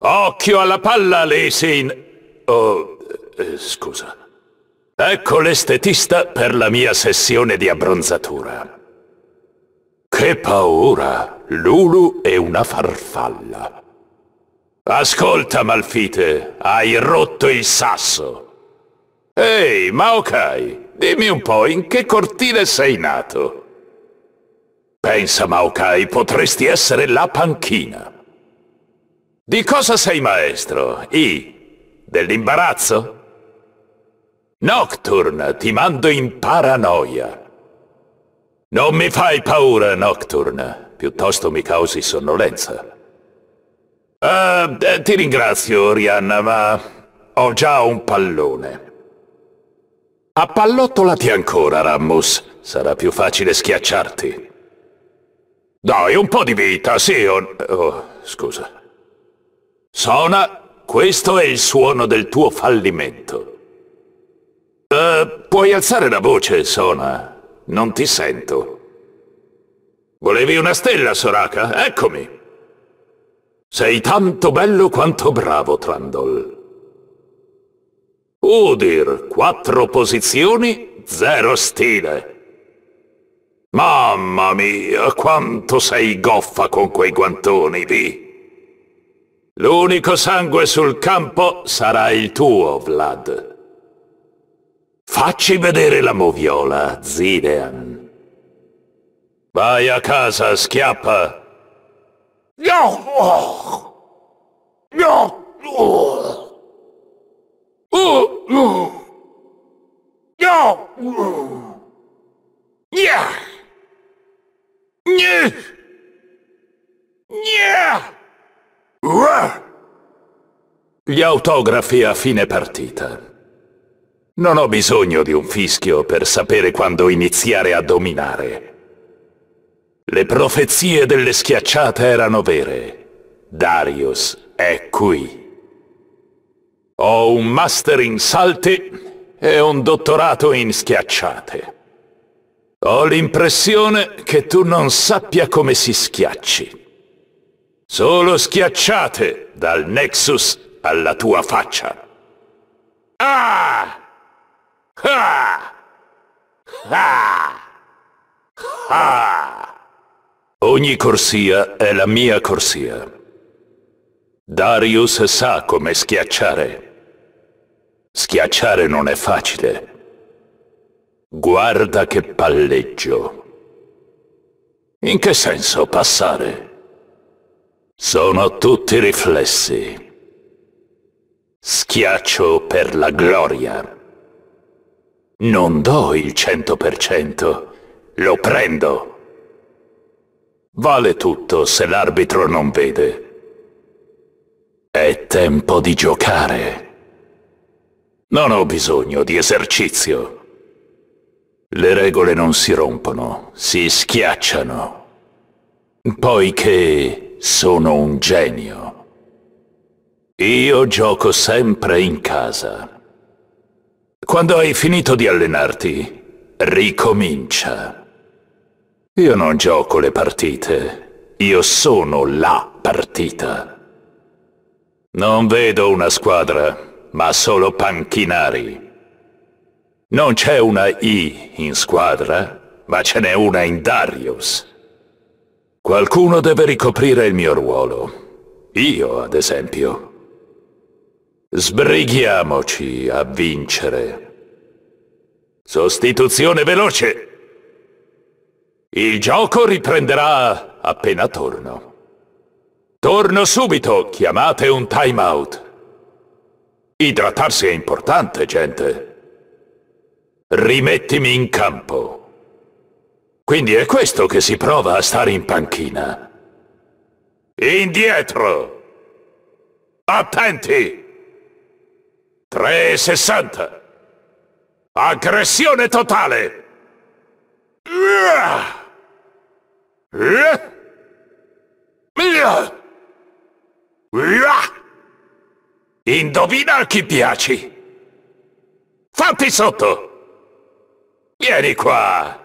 Occhio alla palla, Lesin! Oh, eh, scusa. Ecco l'estetista per la mia sessione di abbronzatura. Che paura! Lulu è una farfalla. Ascolta, Malfite, hai rotto il sasso. Ehi, Maokai, Dimmi un po', in che cortile sei nato? Pensa, Maokai, potresti essere la panchina. Di cosa sei maestro? I? Dell'imbarazzo? Nocturne, ti mando in paranoia. Non mi fai paura, Nocturne. Piuttosto mi causi sonnolenza. Uh, ti ringrazio, Orianna, ma ho già un pallone. Appallottolati ancora, Rammus. Sarà più facile schiacciarti. Dai, un po' di vita, sì, on... Oh, scusa. Sona, questo è il suono del tuo fallimento. Uh, puoi alzare la voce, Sona. Non ti sento. Volevi una stella, Soraka? Eccomi. Sei tanto bello quanto bravo, Trandol. Udir, quattro posizioni, zero stile. Mamma mia, quanto sei goffa con quei guantoni lì! L'unico sangue sul campo sarà il tuo, Vlad. Facci vedere la moviola, Zidean. Vai a casa, schiappa! No! No! No! Yeah! Yeah! Gli autografi a fine partita. Non ho bisogno di un fischio per sapere quando iniziare a dominare. Le profezie delle schiacciate erano vere. Darius è qui. Ho un master in salte e un dottorato in schiacciate. Ho l'impressione che tu non sappia come si schiacci. Solo schiacciate dal Nexus alla tua faccia. Ah! Ah! Ah! Ah! Ogni corsia è la mia corsia. Darius sa come schiacciare. Schiacciare non è facile. Guarda che palleggio. In che senso passare? Sono tutti riflessi. Schiaccio per la gloria. Non do il 100%, lo prendo. Vale tutto se l'arbitro non vede. È tempo di giocare. Non ho bisogno di esercizio. Le regole non si rompono, si schiacciano. Poiché sono un genio. Io gioco sempre in casa. Quando hai finito di allenarti, ricomincia. Io non gioco le partite, io sono la partita. Non vedo una squadra ma solo panchinari. Non c'è una I in squadra, ma ce n'è una in Darius. Qualcuno deve ricoprire il mio ruolo. Io, ad esempio. Sbrighiamoci a vincere. Sostituzione veloce! Il gioco riprenderà appena torno. Torno subito, chiamate un timeout. Idratarsi è importante, gente. Rimettimi in campo. Quindi è questo che si prova a stare in panchina. Indietro! Attenti! 360! Aggressione totale! Uah! Uah! Uah! Indovina chi piaci! Fatti sotto! Vieni qua!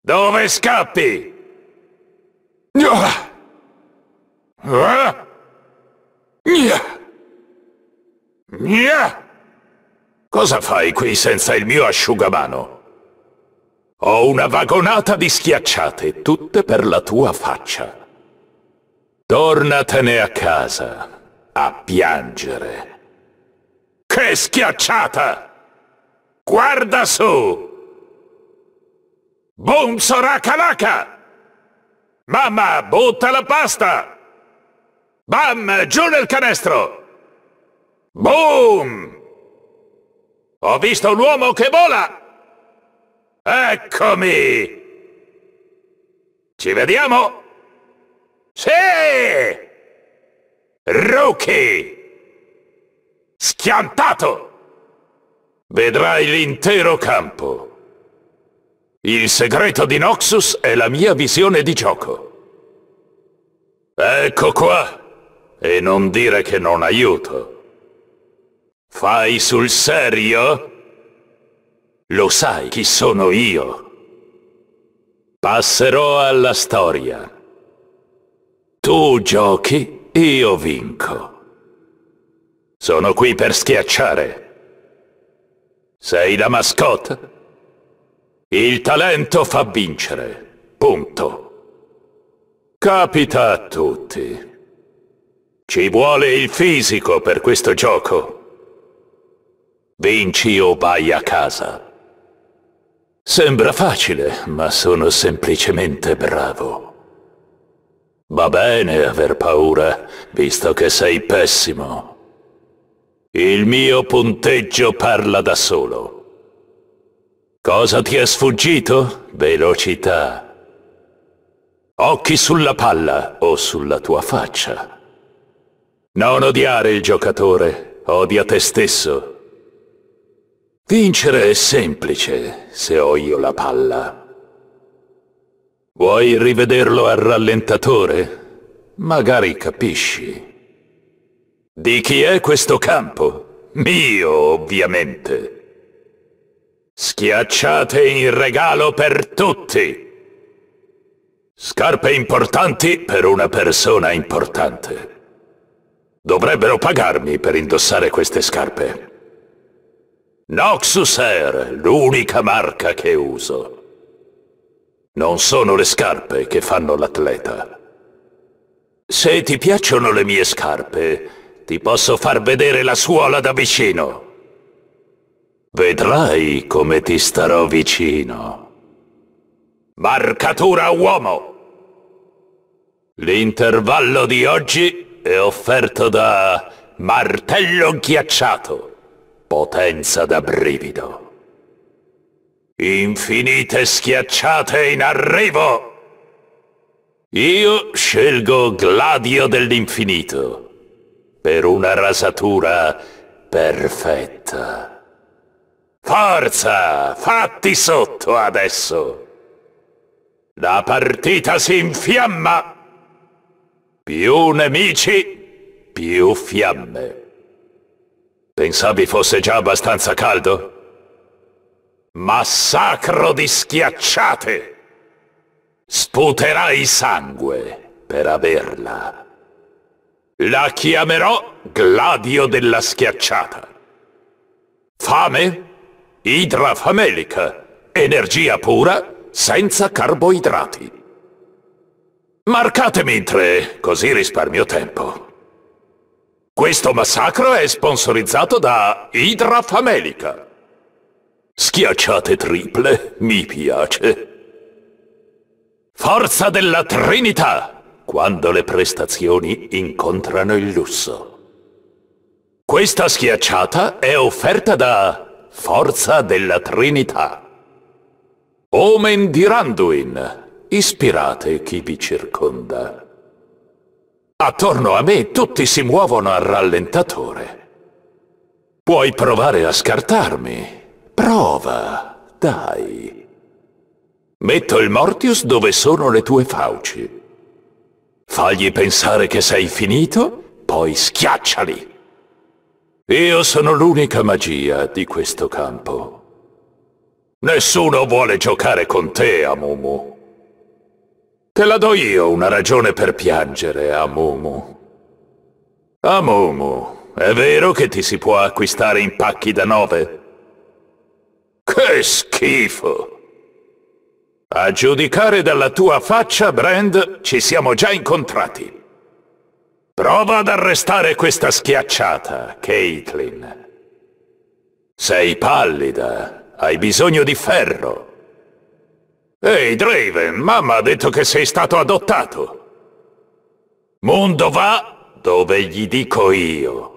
Dove scappi? Eh? Cosa fai qui senza il mio asciugamano? Ho una vagonata di schiacciate, tutte per la tua faccia. Tornatene a casa a piangere. Che schiacciata! Guarda su! Boom soracalaca! Mamma, butta la pasta! Bam, giù nel canestro! Boom! Ho visto un uomo che vola! Eccomi! Ci vediamo? Sì! Rookie! Schiantato! Vedrai l'intero campo. Il segreto di Noxus è la mia visione di gioco. Ecco qua! E non dire che non aiuto. Fai sul serio? Lo sai chi sono io. Passerò alla storia. Tu giochi io vinco. Sono qui per schiacciare. Sei la mascotte? Il talento fa vincere. Punto. Capita a tutti. Ci vuole il fisico per questo gioco. Vinci o vai a casa. Sembra facile, ma sono semplicemente bravo. Va bene aver paura, visto che sei pessimo. Il mio punteggio parla da solo. Cosa ti è sfuggito? Velocità. Occhi sulla palla o sulla tua faccia. Non odiare il giocatore, odia te stesso. Vincere è semplice se ho io la palla. Vuoi rivederlo al rallentatore? Magari capisci. Di chi è questo campo? Mio, ovviamente. Schiacciate in regalo per tutti! Scarpe importanti per una persona importante. Dovrebbero pagarmi per indossare queste scarpe. Noxus Air, l'unica marca che uso. Non sono le scarpe che fanno l'atleta. Se ti piacciono le mie scarpe, ti posso far vedere la suola da vicino. Vedrai come ti starò vicino. Marcatura uomo! L'intervallo di oggi è offerto da Martello Ghiacciato, potenza da brivido. Infinite schiacciate in arrivo! Io scelgo Gladio dell'infinito per una rasatura perfetta. Forza! Fatti sotto adesso! La partita si infiamma! Più nemici, più fiamme. Pensavi fosse già abbastanza caldo? Massacro di schiacciate! Sputerai sangue per averla. La chiamerò Gladio della schiacciata. Fame? Idra famelica. Energia pura, senza carboidrati. Marcatemi in tre, così risparmio tempo. Questo massacro è sponsorizzato da Idra Famelica. Schiacciate triple, mi piace. Forza della Trinità! Quando le prestazioni incontrano il lusso. Questa schiacciata è offerta da Forza della Trinità. Omen di Randuin, ispirate chi vi circonda. Attorno a me tutti si muovono al rallentatore. Puoi provare a scartarmi, Prova, dai. Metto il Mortius dove sono le tue fauci. Fagli pensare che sei finito, poi schiacciali. Io sono l'unica magia di questo campo. Nessuno vuole giocare con te, Amumu. Te la do io una ragione per piangere, Amumu. Amumu, è vero che ti si può acquistare in pacchi da nove? Che schifo! A giudicare dalla tua faccia, Brand, ci siamo già incontrati. Prova ad arrestare questa schiacciata, Caitlin. Sei pallida, hai bisogno di ferro. Ehi, Draven, mamma ha detto che sei stato adottato. Mondo va dove gli dico io.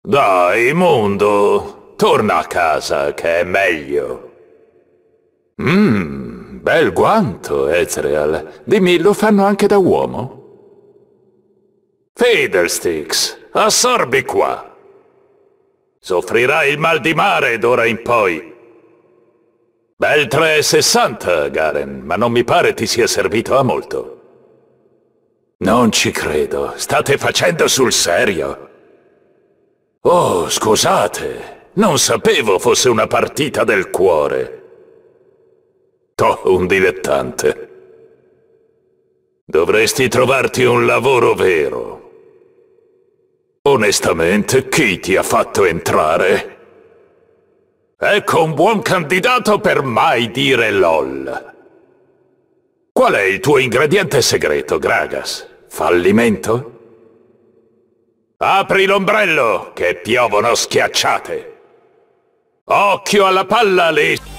Dai, Mondo, Torna a casa, che è meglio. Mmm, bel guanto, Ezreal. Dimmi, lo fanno anche da uomo? Fiddlesticks, assorbi qua. Soffrirai il mal di mare d'ora in poi. Bel 360, Garen, ma non mi pare ti sia servito a molto. Non ci credo, state facendo sul serio. Oh, scusate, non sapevo fosse una partita del cuore. Toh, un dilettante. Dovresti trovarti un lavoro vero. Onestamente, chi ti ha fatto entrare? Ecco un buon candidato per mai dire LOL. Qual è il tuo ingrediente segreto, Gragas? Fallimento? Apri l'ombrello, che piovono schiacciate! Occhio alla palla, lì!